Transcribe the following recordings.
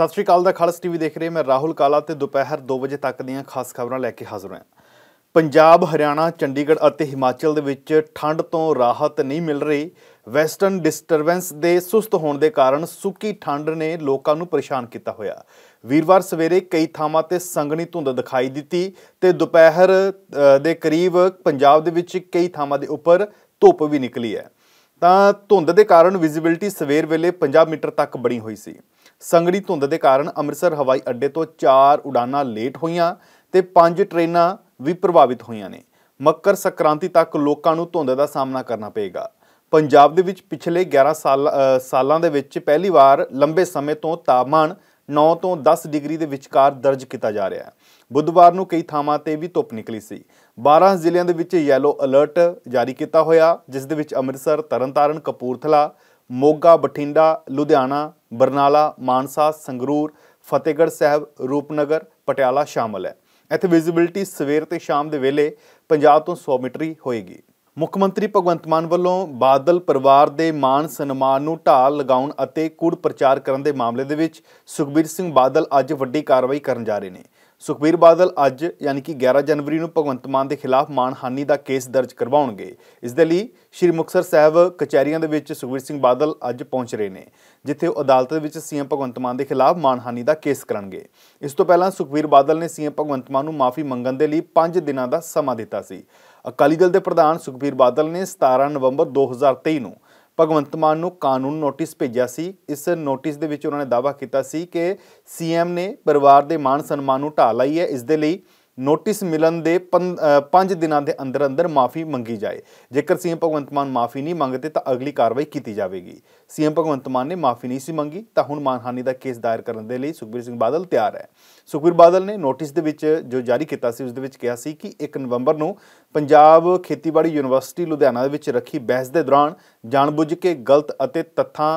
ਸਤਿ ਸ਼੍ਰੀ ਅਕਾਲ ਦਾ ਖਾਲਸ ਟੀਵੀ ਦੇਖ ਰਹੇ ਮੈਂ ਰਾਹੁਲ ਕਾਲਾ ਤੇ ਦੁਪਹਿਰ 2 ਵਜੇ ਤੱਕ ਦੀਆਂ ਖਾਸ ਖਬਰਾਂ ਲੈ ਕੇ ਹਾਜ਼ਰ ਹਾਂ ਪੰਜਾਬ ਹਰਿਆਣਾ ਚੰਡੀਗੜ੍ਹ ਅਤੇ ਹਿਮਾਚਲ ਦੇ ਵਿੱਚ ਠੰਡ ਤੋਂ ਰਾਹਤ ਨਹੀਂ ਮਿਲ ਰਹੀ ਵੈਸਟਰਨ ਡਿਸਟਰਬੈਂਸ ਦੇ ਸੁਸਤ ਹੋਣ ਦੇ ਕਾਰਨ ਸੁੱਕੀ ਠੰਡ ਨੇ ਲੋਕਾਂ ਨੂੰ ਪਰੇਸ਼ਾਨ ਕੀਤਾ ਹੋਇਆ ਵੀਰਵਾਰ ਸਵੇਰੇ ਕਈ ਥਾਵਾਂ ਤੇ ਸੰਘਣੀ ਧੁੰਦ ਦਿਖਾਈ ਦਿੱਤੀ ਤੇ ਦੁਪਹਿਰ ਦੇ ਕਰੀਬ ਪੰਜਾਬ ਦੇ ਵਿੱਚ ਕਈ ਥਾਵਾਂ ਦੇ ਉੱਪਰ ਧੁੱਪ ਵੀ ਨਿਕਲੀ ਹੈ ਤਾਂ ਧੁੰਦ ਦੇ ਕਾਰਨ ਵਿਜ਼ਿਬਿਲਟੀ ਸਵੇਰ ਵੇਲੇ 50 ਮੀਟਰ ਤੱਕ ਬਣੀ ਹੋਈ ਸੀ ਸੰਗੜੀ ਧੁੰਦ ਦੇ ਕਾਰਨ ਅੰਮ੍ਰਿਤਸਰ ਹਵਾਈ ਅੱਡੇ ਤੋਂ 4 ਉਡਾਨਾਂ ਲੇਟ ਹੋਈਆਂ ਤੇ 5 ਟ੍ਰੇਨਾਂ ਵੀ ਪ੍ਰਭਾਵਿਤ ਹੋਈਆਂ ਨੇ ਮੱਕਰ ਸੰਕ੍ਰਾਂਤੀ ਤੱਕ ਲੋਕਾਂ ਨੂੰ ਧੁੰਦ ਦਾ ਸਾਹਮਣਾ ਕਰਨਾ ਪਏਗਾ ਪੰਜਾਬ ਦੇ ਵਿੱਚ ਪਿਛਲੇ 11 ਸਾਲਾਂ ਦੇ ਵਿੱਚ ਪਹਿਲੀ ਵਾਰ ਲੰਬੇ ਸਮੇਂ ਤੋਂ ਤਾਪਮਾਨ 9 ਤੋਂ 10 ਡਿਗਰੀ ਦੇ ਵਿਚਕਾਰ ਦਰਜ ਕੀਤਾ ਜਾ ਰਿਹਾ ਹੈ ਬੁੱਧਵਾਰ ਨੂੰ ਕਈ ਥਾਵਾਂ ਤੇ ਵੀ ਧੁੱਪ ਨਿਕਲੀ ਸੀ 12 ਜ਼ਿਲ੍ਹਿਆਂ ਦੇ ਵਿੱਚ ਯੈਲੋ ਅਲਰਟ ਜਾਰੀ ਕੀਤਾ ਹੋਇਆ ਜਿਸ ਦੇ ਵਿੱਚ ਅੰਮ੍ਰਿਤਸਰ ਤਰਨਤਾਰਨ ਕਪੂਰਥਲਾ ਮੋਗਾ ਬਠਿੰਡਾ ਲੁਧਿਆਣਾ ਬਰਨਾਲਾ ਮਾਨਸਾ ਸੰਗਰੂਰ ਫਤਿਹਗੜ੍ਹ ਸਾਹਿਬ ਰੂਪਨਗਰ ਪਟਿਆਲਾ ਸ਼ਾਮਲ ਹੈ ਇੱਥੇ ਵਿਜ਼ਿਬਿਲਟੀ ਸਵੇਰ ਤੇ ਸ਼ਾਮ ਦੇ ਵੇਲੇ 50 ਤੋਂ 100 ਮੀਟਰ ਹੀ ਹੋਏਗੀ ਮੁੱਖ ਮੰਤਰੀ ਭਗਵੰਤ ਮਾਨ ਵੱਲੋਂ ਬਾਦਲ ਪਰਿਵਾਰ ਦੇ ਮਾਨ ਸਨਮਾਨ ਨੂੰ ਢਾਲ ਲਗਾਉਣ ਅਤੇ ਕੂੜ ਪ੍ਰਚਾਰ ਕਰਨ ਦੇ ਮਾਮਲੇ ਦੇ ਵਿੱਚ ਸੁਖਬੀਰ ਸਿੰਘ ਬਾਦਲ ਅੱਜ ਵੱਡੀ ਕਾਰਵਾਈ ਕਰਨ ਜਾ ਰਹੇ ਨੇ ਸੁਖਬੀਰ ਬਾਦਲ ਅੱਜ ਯਾਨੀ ਕਿ 11 ਜਨਵਰੀ ਨੂੰ ਭਗਵੰਤ ਮਾਨ ਦੇ ਖਿਲਾਫ ਮਾਨ ਹਾਨੀ ਦਾ ਕੇਸ ਦਰਜ ਕਰਵਾਉਣਗੇ ਇਸ ਦੇ ਲਈ ਸ਼੍ਰੀ ਮੁਕਸਰ ਸਾਹਿਬ ਕਚਹਿਰੀਆਂ ਦੇ ਵਿੱਚ ਸੁਖਬੀਰ ਸਿੰਘ ਬਾਦਲ ਅੱਜ ਪਹੁੰਚ ਰਹੇ ਨੇ ਜਿੱਥੇ ਉਹ ਅਦਾਲਤ ਦੇ ਵਿੱਚ ਸੀਐਮ ਭਗਵੰਤ ਮਾਨ ਦੇ ਖਿਲਾਫ ਮਾਨ ਹਾਨੀ ਦਾ ਕੇਸ ਕਰਨਗੇ ਇਸ ਤੋਂ ਪਹਿਲਾਂ ਸੁਖਬੀਰ ਬਾਦਲ ਨੇ ਸੀਐਮ ਭਗਵੰਤ ਮਾਨ ਨੂੰ ਮਾਫੀ ਮੰਗਣ ਦੇ ਲਈ 5 ਦਿਨਾਂ ਦਾ ਸਮਾਂ ਦਿੱਤਾ ਸੀ ਅਕਾਲੀ ਦਲ ਦੇ ਪ੍ਰਧਾਨ ਸੁਖਬੀਰ ਬਾਦਲ ਨੇ 17 ਨਵੰਬਰ 2023 ਨੂੰ ਭਗਵੰਤ ਮਾਨ ਨੂੰ ਕਾਨੂੰਨ ਨੋਟਿਸ ਭੇਜਿਆ ਸੀ ਇਸ ਨੋਟਿਸ ਦੇ ਵਿੱਚ ਉਹਨਾਂ ਨੇ ਦਾਅਵਾ ਕੀਤਾ ਸੀ ਕਿ ਸੀਐਮ ਨੇ ਪਰਿਵਾਰ ਦੇ ਮਾਨ ਸਨਮਾਨ ਨੂੰ ਢਾਹ ਲਈ ਹੈ ਇਸ ਦੇ ਲਈ ਨੋਟਿਸ ਮਿਲਣ ਦੇ 5 ਦਿਨਾਂ ਦੇ ਅੰਦਰ ਅੰਦਰ ਮਾਫੀ ਮੰਗੀ ਜਾਏ ਜੇਕਰ ਸੀਐਮ ਭਗਵੰਤ ਮਾਨ ਮਾਫੀ ਨਹੀਂ ਮੰਗਦੇ ਤਾਂ ਅਗਲੀ ਕਾਰਵਾਈ ਕੀਤੀ ਜਾਵੇਗੀ ਸੀਐਮ ਭਗਵੰਤ ਮਾਨ ਨੇ ਮਾਫੀ ਨਹੀਂ ਸੀ ਮੰਗੀ ਤਾਂ ਹੁਣ ਮਾਨਹਾਨੀ ਦਾ ਕੇਸ ਦਾਇਰ ਕਰਨ ਦੇ ਲਈ ਸੁਖਬੀਰ ਸਿੰਘ ਬਾਦਲ ਤਿਆਰ ਹੈ ਸੁਖਬੀਰ ਬਾਦਲ ਨੇ ਨੋਟਿਸ ਦੇ ਵਿੱਚ ਜੋ ਜਾਰੀ ਕੀਤਾ ਸੀ ਉਸ ਦੇ ਵਿੱਚ ਕਿਹਾ ਸੀ ਕਿ 1 ਨਵੰਬਰ ਨੂੰ ਪੰਜਾਬ ਖੇਤੀਬਾੜੀ ਯੂਨੀਵਰਸਿਟੀ ਲੁਧਿਆਣਾ ਦੇ ਵਿੱਚ ਰੱਖੀ ਬਹਿਸ ਦੇ ਦੌਰਾਨ ਜਾਣਬੁੱਝ ਕੇ ਗਲਤ ਅਤੇ ਤੱਥਾਂ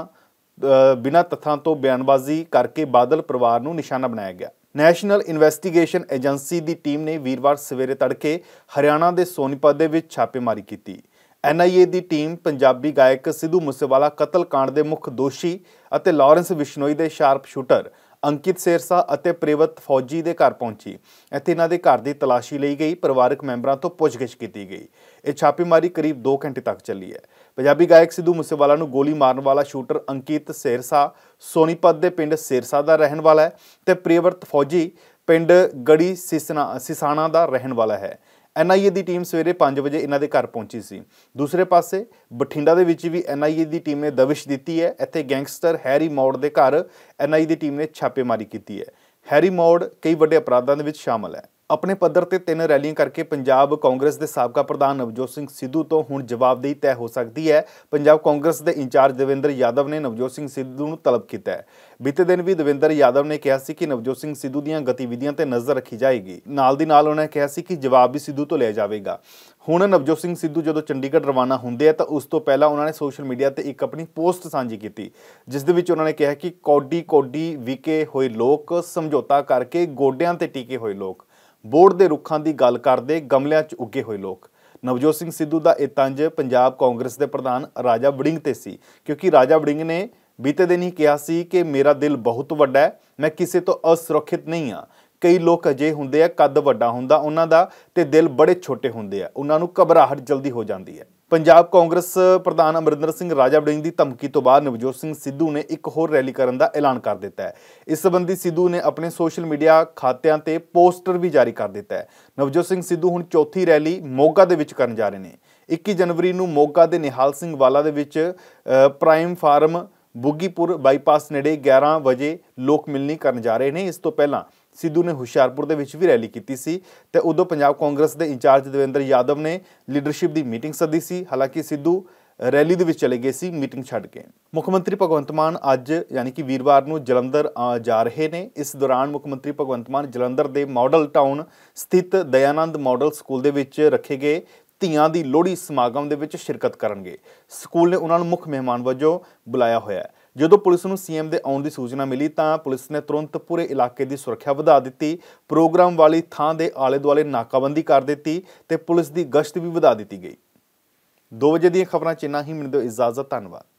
ਬਿਨਾਂ ਤੱਥਾਂ ਤੋਂ ਬਿਆਨਬਾਜ਼ੀ ਕਰਕੇ ਬਾਦਲ ਪਰਿਵਾਰ ਨੂੰ ਨਿਸ਼ਾਨਾ ਬਣਾਇਆ ਗਿਆ ਨੈਸ਼ਨਲ ਇਨਵੈਸਟੀਗੇਸ਼ਨ ਏਜੰਸੀ ਦੀ ਟੀਮ ਨੇ ਵੀਰਵਾਰ ਸਵੇਰੇ ਤੜਕੇ ਹਰਿਆਣਾ ਦੇ ਸੋਨੀਪਤ ਦੇ ਵਿੱਚ ਛਾਪੇਮਾਰੀ ਕੀਤੀ ਐਨਆਈਏ ਦੀ ਟੀਮ ਪੰਜਾਬੀ ਗਾਇਕ ਸਿੱਧੂ ਮੂਸੇਵਾਲਾ ਕਤਲकांड ਦੇ ਮੁੱਖ ਦੋਸ਼ੀ ਅਤੇ ਲਾਰੈਂਸ ਵਿਸ਼ਨੋਈ ਦੇ ਸ਼ਾਰਪ ਸ਼ੂਟਰ ਅੰਕਿਤ ਸੇਰਸਾ ਅਤੇ ਪ੍ਰੇਵਤ ਫੌਜੀ ਦੇ ਘਰ ਪਹੁੰਚੀ ਇੱਥੇ ਇਹਨਾਂ ਦੇ ਘਰ ਦੀ ਤਲਾਸ਼ੀ ਲਈ ਗਈ ਪਰਿਵਾਰਕ ਮੈਂਬਰਾਂ ਤੋਂ ਪੁੱਛਗਿੱਛ ਕੀਤੀ ਗਈ ਇਹ ਛਾਪੇਮਾਰੀ ਕਰੀਬ 2 ਘੰਟੇ ਤੱਕ ਚੱਲੀ ਹੈ ਪੰਜਾਬੀ ਗਾਇਕ ਸਿੱਧੂ ਮੂਸੇਵਾਲਾ ਨੂੰ ਗੋਲੀ ਮਾਰਨ ਵਾਲਾ ਸ਼ੂਟਰ ਅੰਕਿਤ ਸੇਰਸਾ ਸੋਨੀਪਤ ਦੇ ਪਿੰਡ ਸੇਰਸਾ ਦਾ ਰਹਿਣ ਵਾਲਾ ਹੈ ਤੇ ਪ੍ਰੇਵਤ ਫੌਜੀ ਪਿੰਡ ਗੜੀ ਸਿਸਨਾ ਸਿਸਾਣਾ ਦਾ ਰਹਿਣ ਵਾਲਾ ਹੈ ਐਨਆਈਏ ਦੀ ਟੀਮ ਸਵੇਰੇ 5 ਵਜੇ ਇਹਨਾਂ ਦੇ ਘਰ ਪਹੁੰਚੀ ਸੀ ਦੂਸਰੇ ਪਾਸੇ ਬਠਿੰਡਾ ਦੇ ਵਿੱਚ ਵੀ ਐਨਆਈਏ ਦੀ ਟੀਮ ਨੇ ਦਵਿਸ਼ ਦਿੱਤੀ ਹੈ ਇੱਥੇ ਗੈਂਗਸਟਰ ਹੈਰੀ ਮੌੜ ਦੇ ਘਰ ਐਨਆਈਏ ਦੀ ਟੀਮ ਨੇ ਛਾਪੇਮਾਰੀ ਕੀਤੀ ਹੈ ਹੈਰੀ ਮੌੜ ਕਈ ਵੱਡੇ ਅਪਰਾਧਾਂ ਦੇ ਵਿੱਚ ਸ਼ਾਮਲ ਹੈ ਆਪਣੇ ਪੱਧਰ ਤੇ ਤਿੰਨ ਰੈਲੀਆਂ ਕਰਕੇ ਪੰਜਾਬ ਕਾਂਗਰਸ ਦੇ ਸਾਬਕਾ ਪ੍ਰਧਾਨ ਨਵਜੋਤ ਸਿੰਘ ਸਿੱਧੂ ਤੋਂ ਹੁਣ ਜਵਾਬਦੇਹੀ ਤੈਅ ਹੋ ਸਕਦੀ ਹੈ ਪੰਜਾਬ ਕਾਂਗਰਸ ਦੇ ਇੰਚਾਰਜ ਦਵਿੰਦਰ ਯਾਦਵ ਨੇ ਨਵਜੋਤ ਸਿੰਘ ਸਿੱਧੂ ਨੂੰ ਤਲਬ ਕੀਤਾ ਹੈ ਬੀਤੇ ਦਿਨ ਵੀ ਦਵਿੰਦਰ ਯਾਦਵ ਨੇ ਕਿਹਾ ਸੀ ਕਿ ਨਵਜੋਤ ਸਿੰਘ ਸਿੱਧੂ ਦੀਆਂ ਗਤੀਵਿਧੀਆਂ ਤੇ ਨਜ਼ਰ ਰੱਖੀ ਜਾਏਗੀ ਨਾਲ ਦੀ ਨਾਲ ਉਹਨਾਂ ਕਿਹਾ ਸੀ ਕਿ ਜਵਾਬ ਵੀ ਸਿੱਧੂ ਤੋਂ ਲਿਆ ਜਾਵੇਗਾ ਹੁਣ ਨਵਜੋਤ ਸਿੰਘ ਸਿੱਧੂ ਜਦੋਂ ਚੰਡੀਗੜ੍ਹ ਰਵਾਨਾ ਹੁੰਦੇ ਆ ਤਾਂ ਉਸ ਤੋਂ ਪਹਿਲਾਂ ਉਹਨਾਂ ਨੇ ਸੋਸ਼ਲ ਮੀਡੀਆ ਤੇ ਇੱਕ ਆਪਣੀ ਪੋਸਟ ਸਾਂਝੀ ਕੀਤੀ ਜਿਸ ਦੇ ਵਿੱਚ ਉਹਨਾਂ ਨੇ ਕਿਹਾ ਕਿ ਕੋਡੀ ਕੋਡੀ ਵਿਕੇ ਹੋਏ ਲੋਕ ਸਮਝੌਤਾ ਕਰਕੇ ਗੋਡਿਆਂ ਤੇ ਟਿਕੇ ਹੋਏ ਲੋਕ ਬੋਰਡ ਦੇ ਰੁੱਖਾਂ ਦੀ ਗੱਲ ਕਰਦੇ ਗਮਲਿਆਂ 'ਚ ਉੱਗੇ ਹੋਏ ਲੋਕ ਨਵਜੋਤ ਸਿੰਘ ਸਿੱਧੂ ਦਾ ਇਹ ਤੰਜ ਪੰਜਾਬ ਕਾਂਗਰਸ ਦੇ ਪ੍ਰਧਾਨ ਰਾਜਾ ਵੜਿੰਗ ਤੇ ਸੀ ਕਿਉਂਕਿ ਰਾਜਾ ਵੜਿੰਗ ਨੇ ਬੀਤੇ ਦਿਨ ਹੀ ਕਿਹਾ ਸੀ ਕਿ ਮੇਰਾ ਦਿਲ ਬਹੁਤ ਵੱਡਾ ਹੈ ਮੈਂ ਕਿਸੇ ਤੋਂ ਅਸੁਰੱਖਿਤ ਨਹੀਂ ਹਾਂ ਕਈ ਲੋਕ ਅਜੇ ਹੁੰਦੇ ਆ ਕੱਦ ਵੱਡਾ ਹੁੰਦਾ ਉਹਨਾਂ ਦਾ ਤੇ ਦਿਲ ਬੜੇ ਛੋਟੇ ਹੁੰਦੇ ਆ ਉਹਨਾਂ ਨੂੰ ਘਬਰਾਹਟ ਜਲਦੀ ਹੋ ਜਾਂਦੀ ਹੈ ਪੰਜਾਬ ਕਾਂਗਰਸ ਪ੍ਰਧਾਨ ਅਮਰਿੰਦਰ ਸਿੰਘ ਰਾਜਾ ਵੜਿੰਗ ਦੀ ਧਮਕੀ ਤੋਂ ਬਾਅਦ ਨਵਜੋਤ ਸਿੰਘ ਸਿੱਧੂ ਨੇ ਇੱਕ ਹੋਰ ਰੈਲੀ ਕਰਨ ਦਾ ਐਲਾਨ ਕਰ ਦਿੱਤਾ ਹੈ ਇਸ ਸੰਬੰਧੀ ਸਿੱਧੂ ਨੇ ਆਪਣੇ ਸੋਸ਼ਲ ਮੀਡੀਆ ਖਾਤਿਆਂ ਤੇ ਪੋਸਟਰ ਵੀ ਜਾਰੀ ਕਰ ਦਿੱਤਾ ਹੈ ਨਵਜੋਤ ਸਿੰਘ ਸਿੱਧੂ ਹੁਣ ਚੌਥੀ ਰੈਲੀ ਮੋਗਾ ਦੇ ਵਿੱਚ ਕਰਨ ਜਾ ਰਹੇ ਨੇ 21 ਜਨਵਰੀ ਨੂੰ ਮੋਗਾ ਦੇ ਨਿਹਾਲ ਸਿੰਘ ਵਾਲਾ ਦੇ ਵਿੱਚ ਪ੍ਰਾਈਮ ਫਾਰਮ ਬੁੱਗੀਪੁਰ ਬਾਈਪਾਸ ਨੇੜੇ 11 ਵਜੇ ਲੋਕ ਮਿਲਣੀ ਕਰਨ ਜਾ ਰਹੇ ਨੇ ਇਸ ਤੋਂ ਪਹਿਲਾਂ ਸਿੱਧੂ ਨੇ ਹੁਸ਼ਿਆਰਪੁਰ ਦੇ ਵਿੱਚ ਵੀ ਰੈਲੀ ਕੀਤੀ ਸੀ ਤੇ ਉਦੋਂ ਪੰਜਾਬ ਕਾਂਗਰਸ ਦੇ ਇੰਚਾਰਜ ਦਵਿੰਦਰ ਯਾਦਵ ਨੇ ਲੀਡਰਸ਼ਿਪ ਦੀ ਮੀਟਿੰਗ ਸੱਦੀ ਸੀ ਹਾਲਾਂਕਿ ਸਿੱਧੂ ਰੈਲੀ ਦੇ ਵਿੱਚ ਚਲੇ ਗਏ ਸੀ ਮੀਟਿੰਗ ਛੱਡ ਕੇ ਮੁੱਖ ਮੰਤਰੀ ਭਗਵੰਤ ਮਾਨ ਅੱਜ ਯਾਨੀ ਕਿ ਵੀਰਵਾਰ ਨੂੰ ਜਲੰਧਰ ਜਾ ਰਹੇ ਨੇ ਇਸ ਦੌਰਾਨ ਮੁੱਖ ਮੰਤਰੀ ਭਗਵੰਤ ਮਾਨ ਜਲੰਧਰ ਦੇ ਮਾਡਲ ਟਾਊਨ ਸਥਿਤ ਦਇਆਨੰਦ ਮਾਡਲ ਸਕੂਲ ਦੇ ਵਿੱਚ ਰੱਖੇ ਗਏ ਧੀਆਂ ਦੀ ਲੋਹੜੀ ਸਮਾਗਮ ਦੇ ਵਿੱਚ ਸ਼ਿਰਕਤ ਕਰਨਗੇ ਸਕੂਲ ਨੇ ਉਹਨਾਂ ਨੂੰ ਮੁੱਖ ਮਹਿਮਾਨ ਵਜੋਂ ਬੁਲਾਇਆ ਹੋਇਆ ਹੈ ਜਦੋਂ ਪੁਲਿਸ ਨੂੰ ਸੀਐਮ ਦੇ ਆਉਣ ਦੀ ਸੂਚਨਾ ਮਿਲੀ ਤਾਂ ਪੁਲਿਸ ਨੇ ਤੁਰੰਤ ਪੂਰੇ ਇਲਾਕੇ ਦੀ ਸੁਰੱਖਿਆ ਵਧਾ ਦਿੱਤੀ ਪ੍ਰੋਗਰਾਮ ਵਾਲੀ ਥਾਂ ਦੇ ਆਲੇ-ਦੁਆਲੇ ਨਾਕਾਬੰਦੀ ਕਰ ਦਿੱਤੀ ਤੇ ਪੁਲਿਸ ਦੀ ਗਸ਼ਤ ਵੀ ਵਧਾ ਦਿੱਤੀ ਗਈ 2 ਵਜੇ ਦੀਆਂ ਖਬਰਾਂ ਚ ਇਨਾ ਹੀ ਹੋ ਇਜਾਜ਼ਤ ਧੰਨਵਾਦ